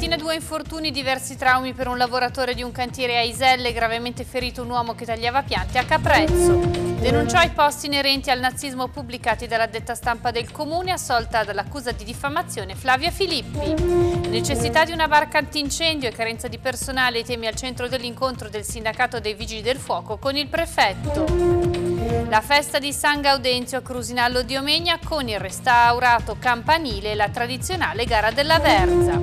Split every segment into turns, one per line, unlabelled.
mattina due infortuni, diversi traumi per un lavoratore di un cantiere a Iselle, gravemente ferito un uomo che tagliava piante a Caprezzo. Denunciò i posti inerenti al nazismo pubblicati dalla detta stampa del comune, assolta dall'accusa di diffamazione Flavia Filippi. Necessità di una barca antincendio e carenza di personale, i temi al centro dell'incontro del sindacato dei vigili del fuoco con il prefetto. La festa di San Gaudenzio a Crusinallo di Omegna con il restaurato campanile e la tradizionale gara della Verza.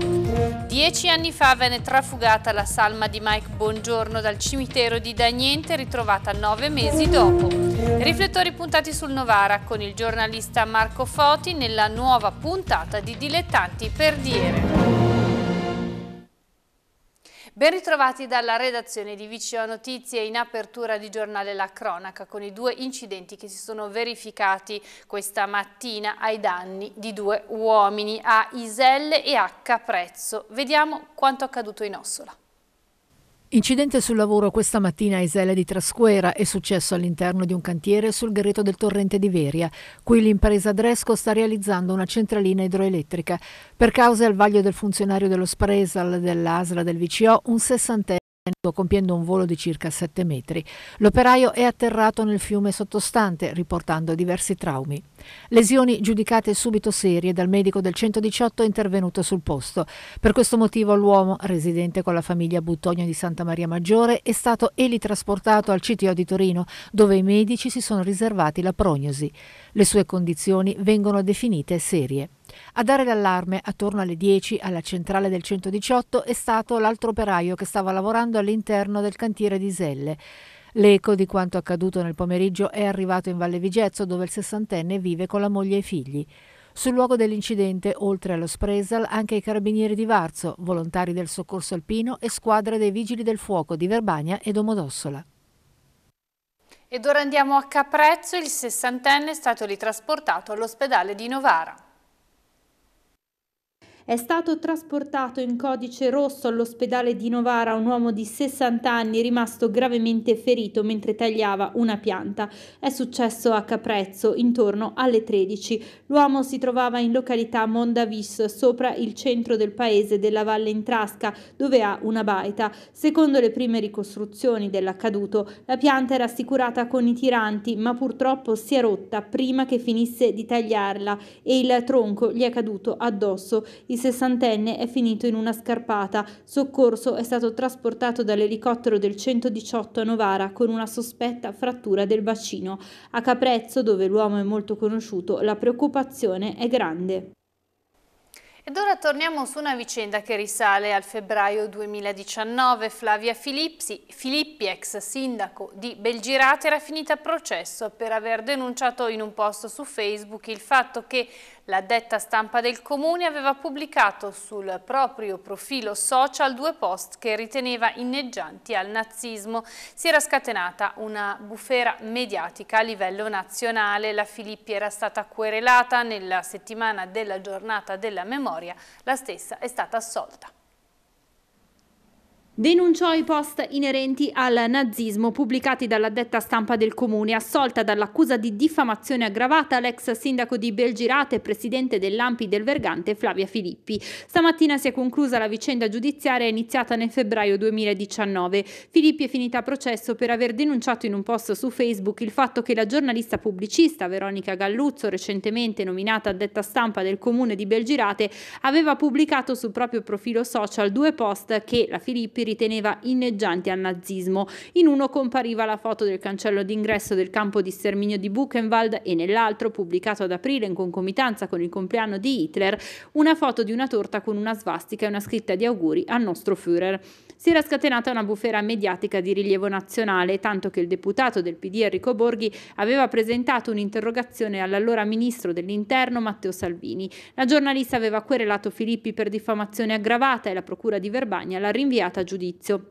Dieci anni fa venne trafugata la salma di Mike Bongiorno dal cimitero di Dagnente ritrovata nove mesi dopo.
Riflettori
puntati sul Novara con il giornalista Marco Foti nella nuova puntata di Dilettanti per Perdiere. Ben ritrovati dalla redazione di Vicio Notizie in apertura di giornale La Cronaca con i due incidenti che si sono verificati questa mattina ai danni di due uomini a Iselle e a Caprezzo. Vediamo quanto accaduto in Ossola.
Incidente sul lavoro questa mattina a Isele di Trasquera è successo all'interno di un cantiere sul greto del torrente di Veria. Qui l'impresa Dresco sta realizzando una centralina idroelettrica. Per cause al vaglio del funzionario dello Spresal dell'ASLA del VCO, un sessantenne compiendo un volo di circa 7 metri. L'operaio è atterrato nel fiume sottostante, riportando diversi traumi. Lesioni giudicate subito serie dal medico del 118 intervenuto sul posto. Per questo motivo l'uomo, residente con la famiglia Buttonio di Santa Maria Maggiore, è stato elitrasportato al CTO di Torino, dove i medici si sono riservati la prognosi. Le sue condizioni vengono definite serie. A dare l'allarme attorno alle 10 alla centrale del 118 è stato l'altro operaio che stava lavorando all'interno del cantiere di Selle. L'eco di quanto accaduto nel pomeriggio è arrivato in Valle Vigezzo dove il sessantenne vive con la moglie e i figli. Sul luogo dell'incidente, oltre allo Spresal, anche i carabinieri di Varzo, volontari del soccorso alpino e squadre dei vigili del fuoco di Verbania e Domodossola.
Ed ora andiamo a Caprezzo, il sessantenne è stato ritrasportato all'ospedale di
Novara. È stato trasportato in codice rosso all'ospedale di Novara un uomo di 60 anni rimasto gravemente ferito mentre tagliava una pianta. È successo a Caprezzo intorno alle 13. L'uomo si trovava in località Mondavis, sopra il centro del paese della Valle Intrasca, dove ha una baita. Secondo le prime ricostruzioni dell'accaduto, la pianta era assicurata con i tiranti, ma purtroppo si è rotta prima che finisse di tagliarla e il tronco gli è caduto addosso. I il sessantenne è finito in una scarpata. Soccorso è stato trasportato dall'elicottero del 118 a Novara con una sospetta frattura del bacino. A Caprezzo, dove l'uomo è molto conosciuto, la preoccupazione è grande.
Ed ora torniamo su una vicenda che risale al febbraio 2019. Flavia Filipsi, Filippi, ex sindaco di Belgirate, era finita a processo per aver denunciato in un post su Facebook il fatto che la detta stampa del comune aveva pubblicato sul proprio profilo social due post che riteneva inneggianti al nazismo. Si era scatenata una bufera mediatica a livello nazionale. La Filippi era stata querelata nella settimana della giornata della memoria memoria. La stessa è stata assolta.
Denunciò i post inerenti al nazismo pubblicati dall'addetta stampa del comune, assolta dall'accusa di diffamazione aggravata l'ex sindaco di Belgirate e presidente dell'Ampi del Vergante Flavia Filippi. Stamattina si è conclusa la vicenda giudiziaria iniziata nel febbraio 2019. Filippi è finita a processo per aver denunciato in un post su Facebook il fatto che la giornalista pubblicista Veronica Galluzzo, recentemente nominata addetta stampa del comune di Belgirate, aveva pubblicato sul proprio profilo social due post che la Filippi riteneva inneggianti al nazismo. In uno compariva la foto del cancello d'ingresso del campo di sterminio di Buchenwald e nell'altro, pubblicato ad aprile in concomitanza con il compleanno di Hitler, una foto di una torta con una svastica e una scritta di auguri al nostro Führer si era scatenata una bufera mediatica di rilievo nazionale, tanto che il deputato del PD Enrico Borghi aveva presentato un'interrogazione all'allora ministro dell'Interno Matteo Salvini. La giornalista aveva querelato Filippi per diffamazione aggravata e la procura di Verbagna l'ha rinviata a giudizio.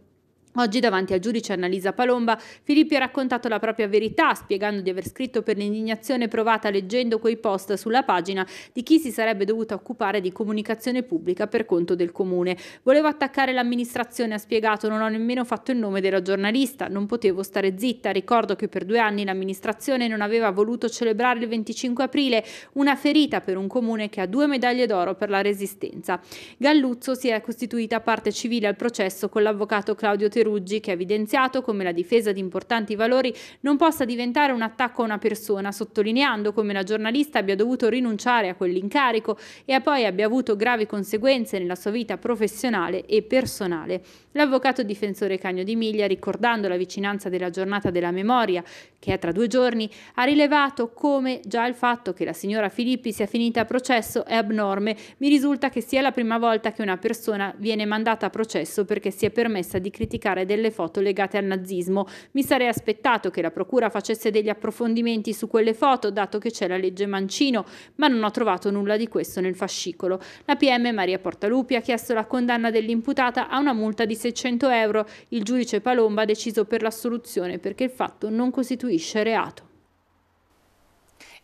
Oggi davanti al giudice Annalisa Palomba, Filippi ha raccontato la propria verità, spiegando di aver scritto per l'indignazione provata leggendo quei post sulla pagina di chi si sarebbe dovuto occupare di comunicazione pubblica per conto del comune. Volevo attaccare l'amministrazione, ha spiegato, non ho nemmeno fatto il nome della giornalista, non potevo stare zitta. Ricordo che per due anni l'amministrazione non aveva voluto celebrare il 25 aprile, una ferita per un comune che ha due medaglie d'oro per la resistenza. Galluzzo si è costituita parte civile al processo con l'avvocato Claudio Terroni Peruggi che ha evidenziato come la difesa di importanti valori non possa diventare un attacco a una persona, sottolineando come la giornalista abbia dovuto rinunciare a quell'incarico e poi abbia avuto gravi conseguenze nella sua vita professionale e personale. L'avvocato difensore Cagno di Miglia, ricordando la vicinanza della giornata della memoria, che è tra due giorni, ha rilevato come già il fatto che la signora Filippi sia finita a processo è abnorme. Mi risulta che sia la prima volta che una persona viene mandata a processo perché si è permessa di criticare delle foto legate al nazismo. Mi sarei aspettato che la procura facesse degli approfondimenti su quelle foto, dato che c'è la legge Mancino, ma non ho trovato nulla di questo nel fascicolo. La PM Maria Portalupi ha chiesto la condanna dell'imputata a una multa di 600 euro, il giudice Palomba ha deciso per l'assoluzione perché il fatto non costituisce reato.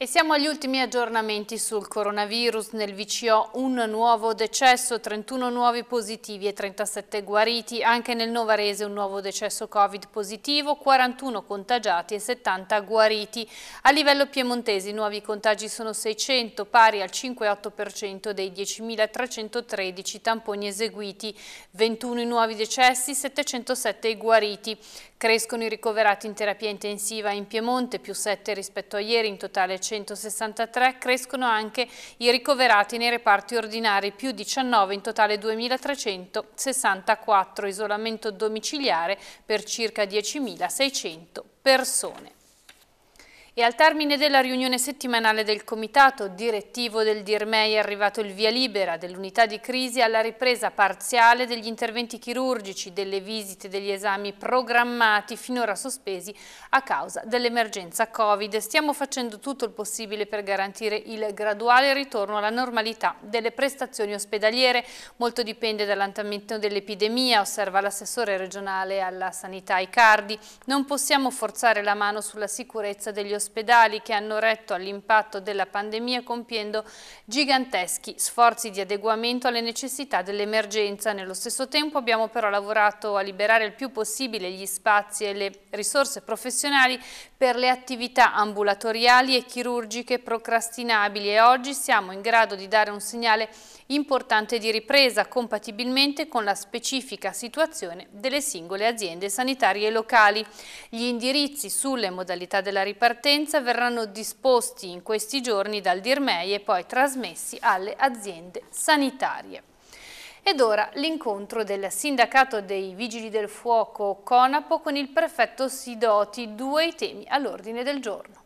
E siamo agli ultimi aggiornamenti sul coronavirus. Nel VCO un nuovo decesso, 31 nuovi positivi e 37 guariti. Anche nel Novarese un nuovo decesso Covid positivo, 41 contagiati e 70 guariti. A livello piemontese i nuovi contagi sono 600, pari al 5,8% dei 10.313 tamponi eseguiti. 21 i nuovi decessi, 707 i guariti. Crescono i ricoverati in terapia intensiva in Piemonte, più 7 rispetto a ieri, in totale 163. Crescono anche i ricoverati nei reparti ordinari, più 19, in totale 2.364. Isolamento domiciliare per circa 10.600 persone. E al termine della riunione settimanale del comitato direttivo del DIRMEI è arrivato il via libera dell'unità di crisi alla ripresa parziale degli interventi chirurgici, delle visite e degli esami programmati finora sospesi a causa dell'emergenza Covid. Stiamo facendo tutto il possibile per garantire il graduale ritorno alla normalità delle prestazioni ospedaliere. Molto dipende dall'andamento dell'epidemia, osserva l'assessore regionale alla sanità Icardi. Non possiamo forzare la mano sulla sicurezza degli ospedali ospedali che hanno retto all'impatto della pandemia compiendo giganteschi sforzi di adeguamento alle necessità dell'emergenza. Nello stesso tempo abbiamo però lavorato a liberare il più possibile gli spazi e le risorse professionali per le attività ambulatoriali e chirurgiche procrastinabili e oggi siamo in grado di dare un segnale importante di ripresa compatibilmente con la specifica situazione delle singole aziende sanitarie locali. Gli indirizzi sulle modalità della ripartenza verranno disposti in questi giorni dal Dirmei e poi trasmessi alle aziende sanitarie. Ed ora l'incontro del sindacato dei Vigili del Fuoco Conapo con il prefetto Sidoti, due i temi all'ordine del giorno.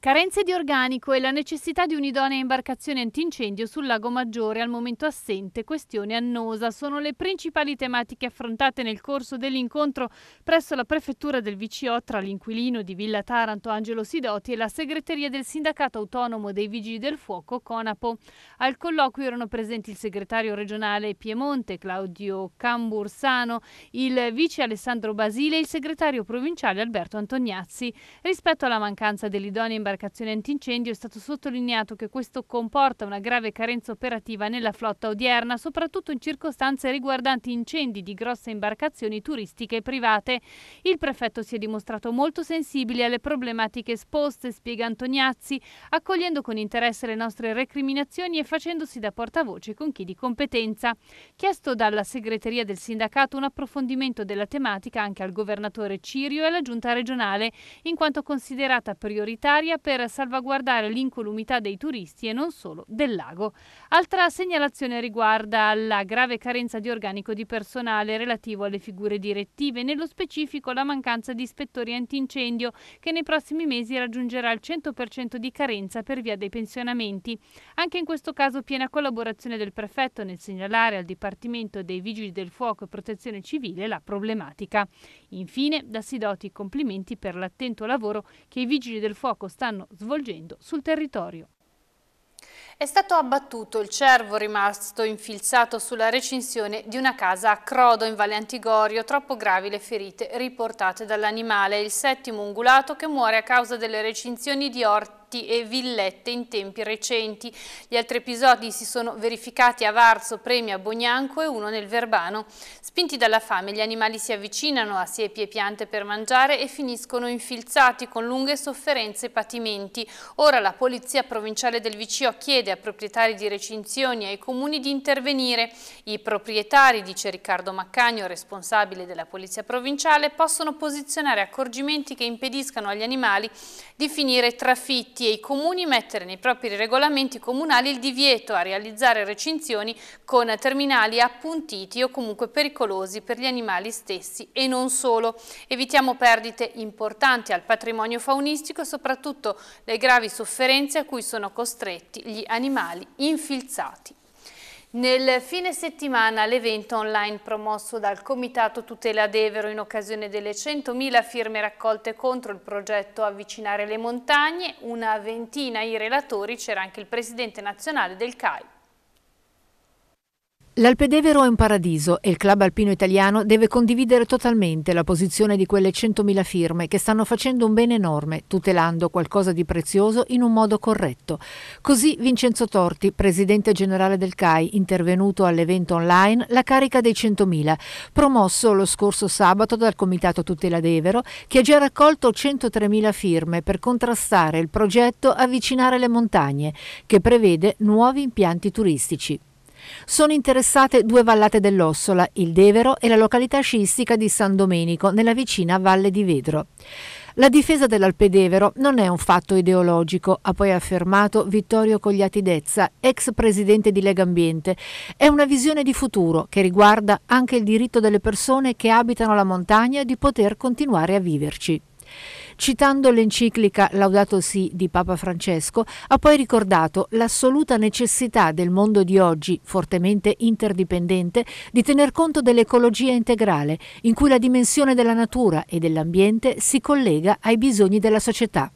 Carenze di organico e la necessità di un'idonea imbarcazione antincendio sul lago Maggiore al momento assente, questione annosa, sono le principali tematiche affrontate nel corso dell'incontro presso la prefettura del VCO tra l'inquilino di Villa Taranto Angelo Sidoti e la segreteria del sindacato autonomo dei Vigili del Fuoco Conapo. Al colloquio erano presenti il segretario regionale Piemonte Claudio Cambursano, il vice Alessandro Basile e il segretario provinciale Alberto Antoniazzi. Rispetto alla mancanza dell'idonea imbarcazione imbarcazioni antincendio è stato sottolineato che questo comporta una grave carenza operativa nella flotta odierna, soprattutto in circostanze riguardanti incendi di grosse imbarcazioni turistiche e private. Il prefetto si è dimostrato molto sensibile alle problematiche esposte, spiega Antoniazzi, accogliendo con interesse le nostre recriminazioni e facendosi da portavoce con chi di competenza. Chiesto dalla segreteria del sindacato un approfondimento della tematica anche al governatore Cirio e alla giunta regionale, in quanto considerata prioritaria per salvaguardare l'incolumità dei turisti e non solo del lago. Altra segnalazione riguarda la grave carenza di organico di personale relativo alle figure direttive, nello specifico la mancanza di ispettori antincendio che nei prossimi mesi raggiungerà il 100% di carenza per via dei pensionamenti. Anche in questo caso piena collaborazione del prefetto nel segnalare al Dipartimento dei Vigili del Fuoco e Protezione Civile la problematica. Infine, da Sidoti complimenti per l'attento lavoro che i Vigili del Fuoco stanno stanno svolgendo sul territorio. È stato abbattuto il cervo rimasto infilzato sulla recinzione di una casa a Crodo in Valle Antigorio, troppo gravi le ferite riportate dall'animale, il settimo ungulato che muore a causa delle recinzioni di orti salotti e villette in tempi recenti. Gli altri episodi si sono verificati a Varzo, Premia, Bognanco e uno nel Verbano. Spinti dalla fame, gli animali si avvicinano a siepi e piante per mangiare e finiscono infilzati con lunghe sofferenze e patimenti. Ora la Polizia Provinciale del Vicio chiede a proprietari di recinzioni e ai comuni di intervenire. I proprietari, dice Riccardo Maccagno, responsabile della Polizia Provinciale, possono posizionare accorgimenti che impediscano agli animali di finire trafitti siti e i comuni mettere nei propri regolamenti comunali il divieto a realizzare recinzioni con terminali appuntiti o comunque pericolosi per gli animali stessi e non solo. Evitiamo perdite importanti al patrimonio faunistico e soprattutto le gravi sofferenze a cui sono costretti gli animali infilzati. Nel fine settimana l'evento online promosso dal Comitato Tutela Devero in occasione delle 100.000 firme raccolte contro il progetto Avvicinare le montagne, una ventina i relatori, c'era anche il presidente nazionale del CAI.
L'Alpedevero è un paradiso e il club alpino italiano deve condividere totalmente la posizione di quelle 100.000 firme che stanno facendo un bene enorme, tutelando qualcosa di prezioso in un modo corretto. Così Vincenzo Torti, presidente generale del CAI, intervenuto all'evento online La carica dei 100.000, promosso lo scorso sabato dal Comitato Tutela Devero, che ha già raccolto 103.000 firme per contrastare il progetto Avvicinare le montagne, che prevede nuovi impianti turistici. Sono interessate due vallate dell'Ossola, il Devero e la località sciistica di San Domenico, nella vicina Valle di Vedro. La difesa dell'Alpedevero non è un fatto ideologico, ha poi affermato Vittorio Cogliatidezza, ex presidente di Lega Ambiente. È una visione di futuro che riguarda anche il diritto delle persone che abitano la montagna di poter continuare a viverci citando l'enciclica Laudato Si di Papa Francesco, ha poi ricordato l'assoluta necessità del mondo di oggi, fortemente interdipendente, di tener conto dell'ecologia integrale, in cui la dimensione della natura e dell'ambiente si collega ai bisogni della società.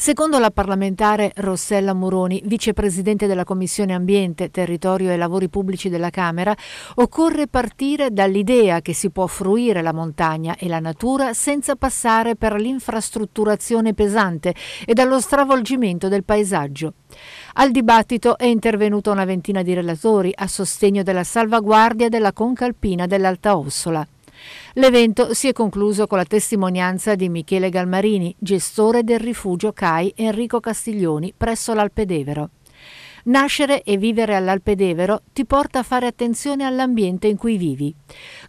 Secondo la parlamentare Rossella Muroni, vicepresidente della Commissione Ambiente, Territorio e Lavori Pubblici della Camera, occorre partire dall'idea che si può fruire la montagna e la natura senza passare per l'infrastrutturazione pesante e dallo stravolgimento del paesaggio. Al dibattito è intervenuta una ventina di relatori a sostegno della salvaguardia della conca alpina dell'Alta Ossola. L'evento si è concluso con la testimonianza di Michele Galmarini, gestore del rifugio CAI Enrico Castiglioni presso l'Alpedevero. Nascere e vivere all'Alpedevero ti porta a fare attenzione all'ambiente in cui vivi.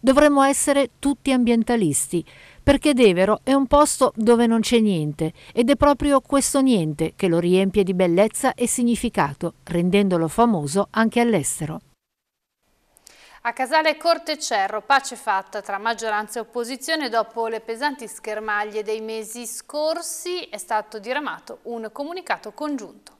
Dovremmo essere tutti ambientalisti, perché Devero è un posto dove non c'è niente ed è proprio questo niente che lo riempie di bellezza e significato, rendendolo famoso anche all'estero.
A Casale Corte Cerro, pace fatta tra maggioranza e opposizione dopo le pesanti schermaglie dei mesi scorsi è stato diramato un comunicato congiunto.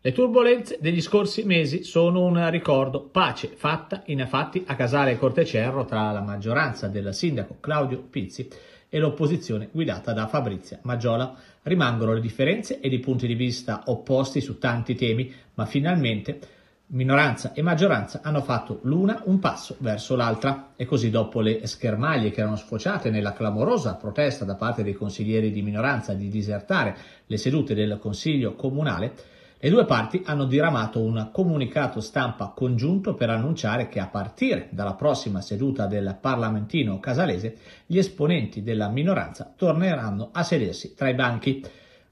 Le turbulenze degli scorsi mesi sono un ricordo pace fatta in affatti a Casale Cortecerro tra la maggioranza del sindaco Claudio Pizzi e l'opposizione guidata da Fabrizia Maggiola. Rimangono le differenze ed i punti di vista opposti su tanti temi, ma finalmente minoranza e maggioranza hanno fatto l'una un passo verso l'altra e così dopo le schermaglie che erano sfociate nella clamorosa protesta da parte dei consiglieri di minoranza di disertare le sedute del Consiglio Comunale, le due parti hanno diramato un comunicato stampa congiunto per annunciare che a partire dalla prossima seduta del Parlamentino casalese gli esponenti della minoranza torneranno a sedersi tra i banchi.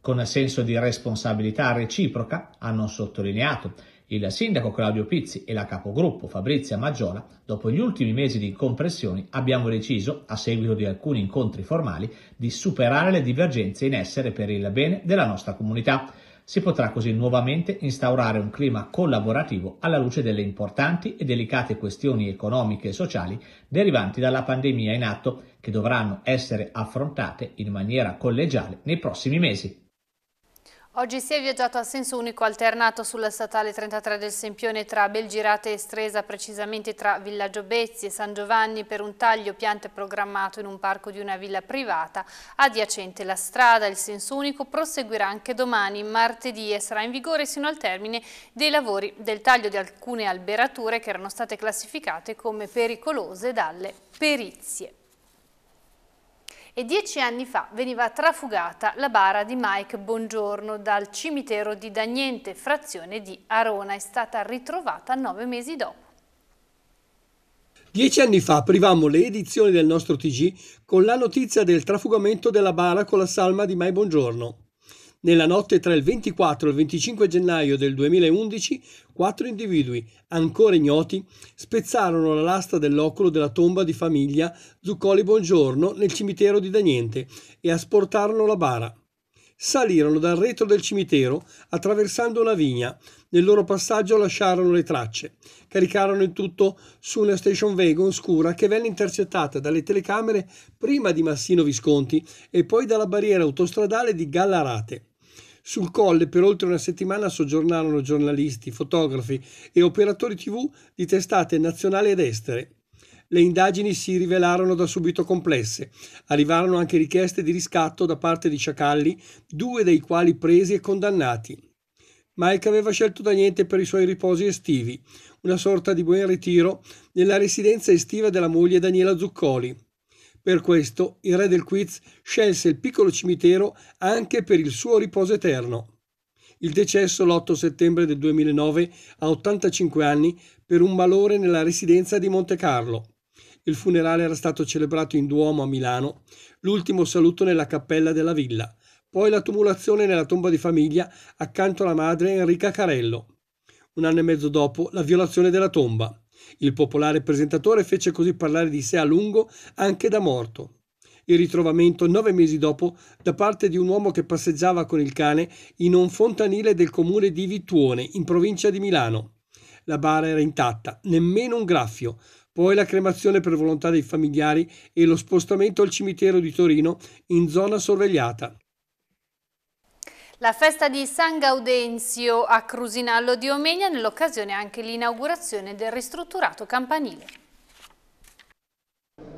Con senso di responsabilità reciproca hanno sottolineato il sindaco Claudio Pizzi e la capogruppo Fabrizia Maggiola, dopo gli ultimi mesi di compressioni, abbiamo deciso, a seguito di alcuni incontri formali, di superare le divergenze in essere per il bene della nostra comunità si potrà così nuovamente instaurare un clima collaborativo alla luce delle importanti e delicate questioni economiche e sociali derivanti dalla pandemia in atto che dovranno essere affrontate in maniera collegiale nei prossimi mesi.
Oggi si è viaggiato a senso unico alternato sulla statale 33 del Sempione tra Belgirate e Stresa, precisamente tra Villaggio Bezzi e San Giovanni per un taglio piante programmato in un parco di una villa privata adiacente la strada. Il senso unico proseguirà anche domani, martedì, e sarà in vigore sino al termine dei lavori del taglio di alcune alberature che erano state classificate come pericolose dalle perizie e dieci anni fa veniva trafugata la bara di Mike Bongiorno dal cimitero di Dagnente, frazione di Arona, è stata ritrovata nove mesi dopo.
Dieci anni fa privammo le edizioni del nostro TG con la notizia del trafugamento della bara con la salma di Mike Bongiorno. Nella notte tra il 24 e il 25 gennaio del 2011, quattro individui, ancora ignoti, spezzarono la lastra dell'oculo della tomba di famiglia Zuccoli Buongiorno nel cimitero di Daniente e asportarono la bara. Salirono dal retro del cimitero attraversando una vigna. Nel loro passaggio lasciarono le tracce. Caricarono il tutto su una station wagon scura che venne intercettata dalle telecamere prima di Massino Visconti e poi dalla barriera autostradale di Gallarate. Sul colle per oltre una settimana soggiornarono giornalisti, fotografi e operatori TV di testate nazionali ed estere. Le indagini si rivelarono da subito complesse. Arrivarono anche richieste di riscatto da parte di sciacalli, due dei quali presi e condannati. Mike aveva scelto da niente per i suoi riposi estivi, una sorta di buon ritiro nella residenza estiva della moglie Daniela Zuccoli. Per questo il re del quiz scelse il piccolo cimitero anche per il suo riposo eterno. Il decesso l'8 settembre del 2009 a 85 anni per un malore nella residenza di Monte Carlo. Il funerale era stato celebrato in Duomo a Milano, l'ultimo saluto nella cappella della villa, poi la tumulazione nella tomba di famiglia accanto alla madre Enrica Carello. Un anno e mezzo dopo la violazione della tomba. Il popolare presentatore fece così parlare di sé a lungo anche da morto. Il ritrovamento nove mesi dopo da parte di un uomo che passeggiava con il cane in un fontanile del comune di Vituone, in provincia di Milano. La bara era intatta, nemmeno un graffio. Poi la cremazione per volontà dei familiari e lo spostamento al cimitero di Torino in zona sorvegliata.
La festa di San Gaudenzio a Crusinallo di Omegna, nell'occasione anche l'inaugurazione del ristrutturato campanile.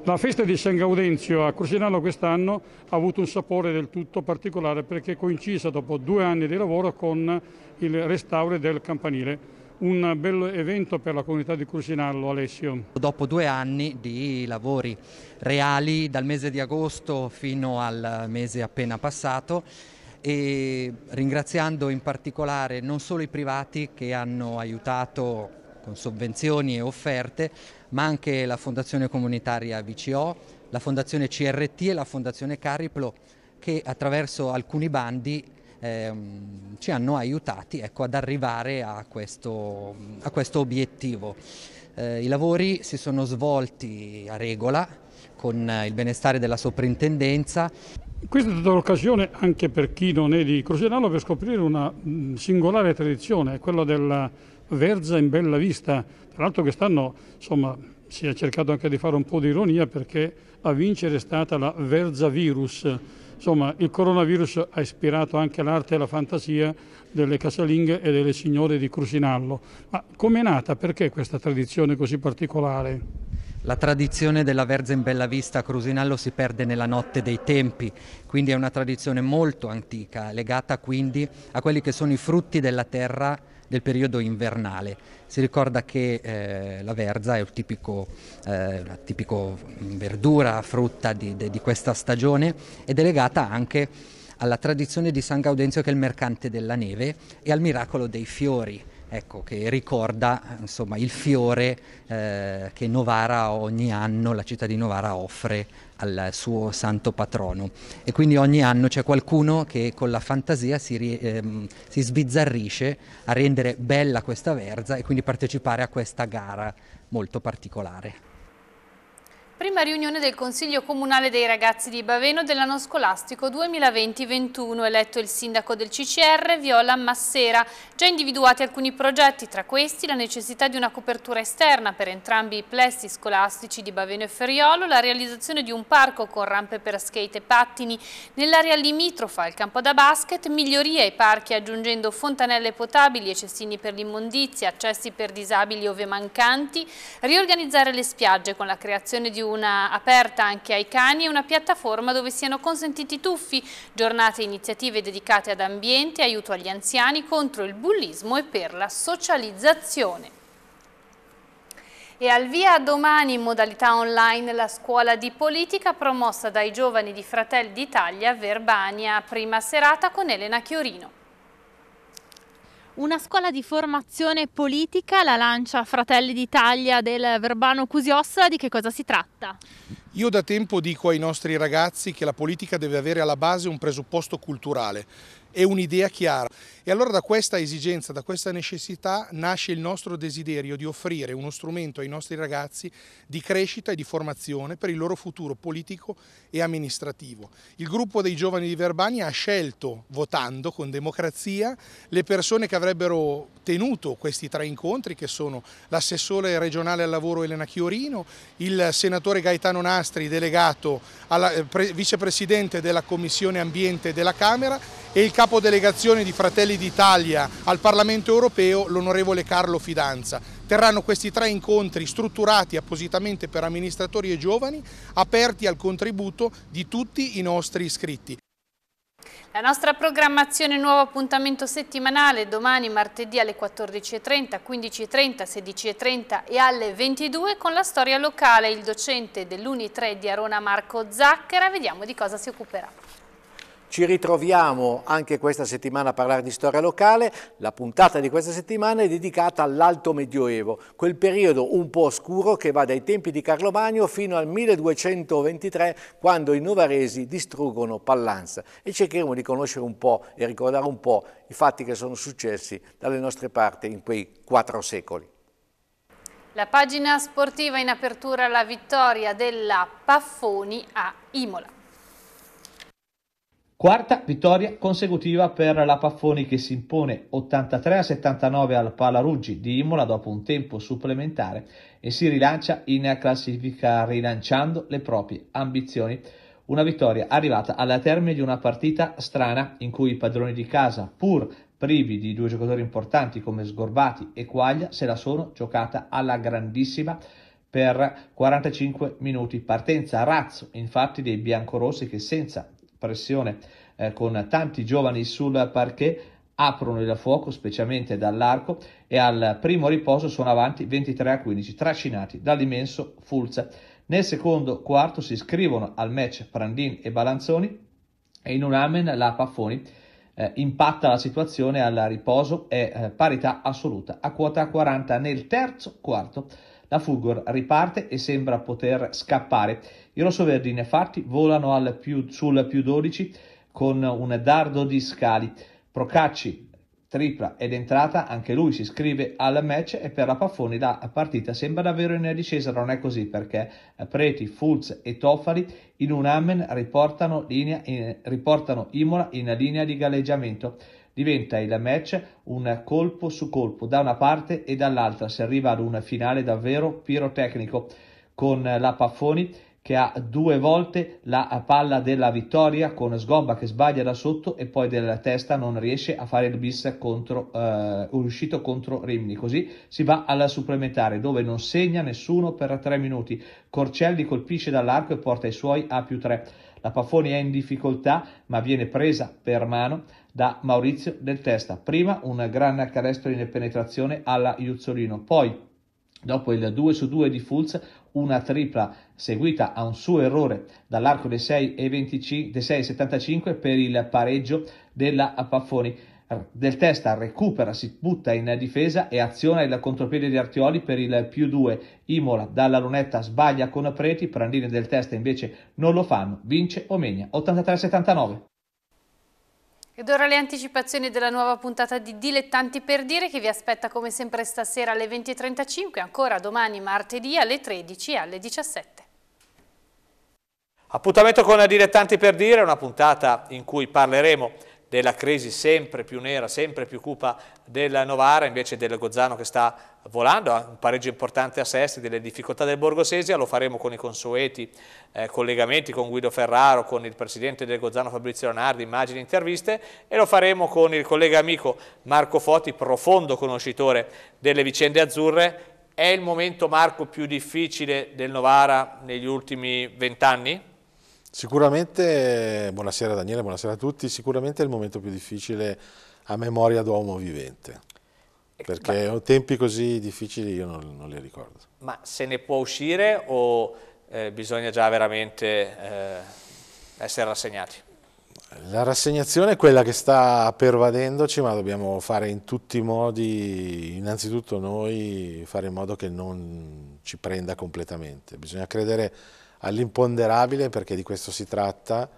La festa di San Gaudenzio a Crusinallo quest'anno ha avuto un sapore del tutto particolare perché è coincisa dopo due anni di lavoro con il restauro del campanile un bel evento per la comunità di Crusinallo, Alessio. Dopo due anni di lavori reali, dal mese di agosto
fino al mese appena passato, e ringraziando in particolare non solo i privati che hanno aiutato con sovvenzioni e offerte, ma anche la Fondazione Comunitaria VCO, la Fondazione CRT e la Fondazione Cariplo che attraverso alcuni bandi ehm, ci hanno aiutati ecco, ad arrivare a questo, a questo obiettivo. Eh, I lavori si sono svolti a regola, con eh, il benestare della
soprintendenza. Questa è stata l'occasione anche per chi non è di Crosinano per scoprire una mm, singolare tradizione, quella della verza in bella vista. Tra l'altro quest'anno insomma, si è cercato anche di fare un po' di ironia perché a vincere è stata la verza virus. Insomma, il coronavirus ha ispirato anche l'arte e la fantasia delle casalinghe e delle signore di Crusinallo. Ma com'è nata? Perché questa tradizione così particolare?
La tradizione della Verza in Bella Vista a
Crusinallo si perde nella
notte dei tempi, quindi è una tradizione molto antica, legata quindi a quelli che sono i frutti della terra del periodo invernale. Si ricorda che eh, la verza è un tipico, eh, una tipico mm, verdura, frutta di, de, di questa stagione ed è legata anche alla tradizione di San Gaudenzio che è il mercante della neve e al miracolo dei fiori ecco, che ricorda insomma, il fiore eh, che Novara ogni anno, la città di Novara offre al suo santo patrono. E quindi ogni anno c'è qualcuno che con la fantasia si, ehm, si sbizzarrisce a rendere bella questa verza e quindi partecipare a questa gara molto particolare.
Prima riunione del Consiglio Comunale dei Ragazzi di Baveno dell'anno scolastico 2020-21, eletto il sindaco del CCR Viola Massera. Già individuati alcuni progetti, tra questi la necessità di una copertura esterna per entrambi i plessi scolastici di Baveno e Ferriolo, la realizzazione di un parco con rampe per skate e pattini nell'area limitrofa il campo da basket, migliorie ai parchi aggiungendo fontanelle potabili e cestini per l'immondizia, accessi per disabili ove mancanti, riorganizzare le spiagge con la creazione di un una aperta anche ai cani e una piattaforma dove siano consentiti tuffi, giornate e iniziative dedicate ad ambiente, aiuto agli anziani contro il bullismo e per la socializzazione. E al via domani in modalità online la scuola di politica promossa dai giovani di Fratelli d'Italia Verbania, prima serata con Elena Chiorino.
Una scuola di formazione politica la lancia Fratelli d'Italia del Verbano Cusiossa, di che cosa si tratta?
Io da tempo dico ai nostri ragazzi che la politica deve avere alla base un presupposto culturale e un'idea chiara. E allora da questa esigenza, da questa necessità nasce il nostro desiderio di offrire uno strumento ai nostri ragazzi di crescita e di formazione per il loro futuro politico e amministrativo. Il gruppo dei giovani di Verbania ha scelto, votando con democrazia, le persone che avrebbero tenuto questi tre incontri che sono l'assessore regionale al lavoro Elena Chiorino, il senatore Gaetano Nasi Nastri, delegato alla, eh, pre, vicepresidente della Commissione Ambiente della Camera e il capodelegazione di Fratelli d'Italia al Parlamento europeo, l'onorevole Carlo Fidanza. Terranno questi tre incontri strutturati appositamente per amministratori e giovani, aperti al contributo di tutti i nostri iscritti.
La nostra programmazione, nuovo appuntamento settimanale, domani martedì alle 14.30, 15.30, 16.30 e alle 22 con la storia locale. Il docente dell'Uni3 di Arona Marco Zacchera, vediamo di cosa si occuperà.
Ci ritroviamo anche questa settimana a parlare di storia locale. La puntata di questa settimana è dedicata all'Alto Medioevo, quel periodo un po' oscuro che va dai tempi di Carlo Magno fino al 1223, quando i novaresi distruggono Pallanza. E cercheremo di conoscere un po' e ricordare un po' i fatti che sono successi dalle nostre parti in quei quattro secoli.
La pagina sportiva in apertura alla vittoria della Paffoni a Imola.
Quarta vittoria consecutiva per la Paffoni che si impone 83 a 79 al Palaruggi di Imola dopo un tempo supplementare e si rilancia in classifica rilanciando le proprie ambizioni. Una vittoria arrivata alla termine di una partita strana in cui i padroni di casa, pur privi di due giocatori importanti come Sgorbati e Quaglia, se la sono giocata alla grandissima per 45 minuti. Partenza a razzo, infatti, dei biancorossi che senza pressione eh, con tanti giovani sul parquet, aprono il fuoco, specialmente dall'arco, e al primo riposo sono avanti 23 a 15, trascinati dall'immenso Fulza. Nel secondo quarto si iscrivono al match Prandin e Balanzoni e in un amen la Paffoni eh, impatta la situazione al riposo e eh, parità assoluta a quota 40 nel terzo quarto. La Fulgor riparte e sembra poter scappare. I rossoverdi, infatti volano al più, sul più 12 con un dardo di scali. Procacci tripla ed entrata, anche lui si iscrive al match e per la Paffoni la partita sembra davvero in discesa, non è così perché Preti, Fulz e Tofari in un amen riportano, linea, in, riportano Imola in linea di galleggiamento diventa il match un colpo su colpo da una parte e dall'altra. Si arriva ad un finale davvero pirotecnico con la Paffoni che ha due volte la palla della vittoria con Sgobba che sbaglia da sotto e poi della testa non riesce a fare il bis contro, eh, uscito contro Rimini. Così si va alla supplementare dove non segna nessuno per tre minuti. Corcelli colpisce dall'arco e porta i suoi a più tre. La Paffoni è in difficoltà ma viene presa per mano da Maurizio Del Testa. Prima un gran canestro in penetrazione alla Juzzolino, poi Dopo il 2 su 2 di Fulz, una tripla seguita a un suo errore dall'arco dei 6,75 per il pareggio della Paffoni. Del testa recupera, si butta in difesa e aziona il contropiede di Artioli per il più 2. Imola dalla lunetta sbaglia con Preti, Prandini del testa invece non lo fanno, vince Omegna 83-79.
Ed ora le anticipazioni della nuova puntata di Dilettanti per dire che vi aspetta come sempre stasera alle 20.35, ancora domani martedì alle 13 e alle 17.
Appuntamento con Dilettanti per dire, una puntata in cui parleremo della crisi sempre più nera, sempre più cupa del Novara, invece del Gozzano che sta volando, un pareggio importante a Sesti, delle difficoltà del Borgosesia, lo faremo con i consueti eh, collegamenti con Guido Ferraro, con il presidente del Gozzano Fabrizio Leonardi, immagini, interviste e lo faremo con il collega amico Marco Foti, profondo conoscitore delle vicende azzurre. È il momento, Marco, più difficile del Novara negli ultimi vent'anni?
Sicuramente, buonasera Daniele, buonasera a tutti, sicuramente è il momento più difficile a memoria d'uomo vivente, eh, perché Ma... tempi così difficili io non, non, li ricordo.
Ma se ne può uscire o eh, bisogna già veramente eh, essere rassegnati?
La rassegnazione è quella che sta pervadendoci, ma dobbiamo fare in tutti i modi, innanzitutto noi, fare in modo che non ci prenda completamente. Bisogna credere all'imponderabile perché di questo si tratta,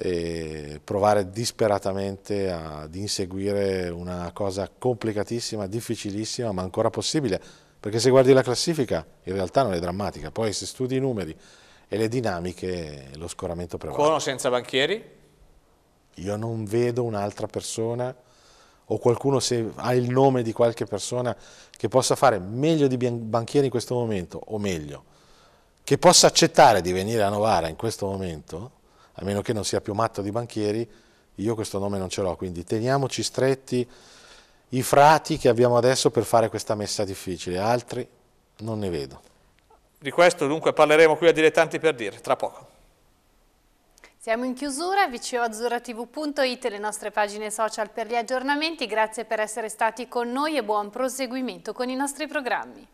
e provare disperatamente ad inseguire una cosa complicatissima, difficilissima, ma ancora possibile, perché se guardi la classifica in realtà non è drammatica, poi se studi i numeri e le dinamiche lo scoramento prevale. Con
o senza banchieri?
Io non vedo un'altra persona o qualcuno se ha il nome di qualche persona che possa fare meglio di banchieri in questo momento, o meglio, che possa accettare di venire a Novara in questo momento, a meno che non sia più matto di banchieri, io questo nome non ce l'ho, quindi teniamoci stretti i frati che abbiamo adesso per fare questa messa difficile, altri non ne vedo.
Di questo dunque parleremo qui a Dilettanti per dire, tra poco.
Siamo in chiusura, vcoazzurratv.it le nostre pagine social per gli aggiornamenti. Grazie per essere stati con noi e buon proseguimento con i nostri programmi.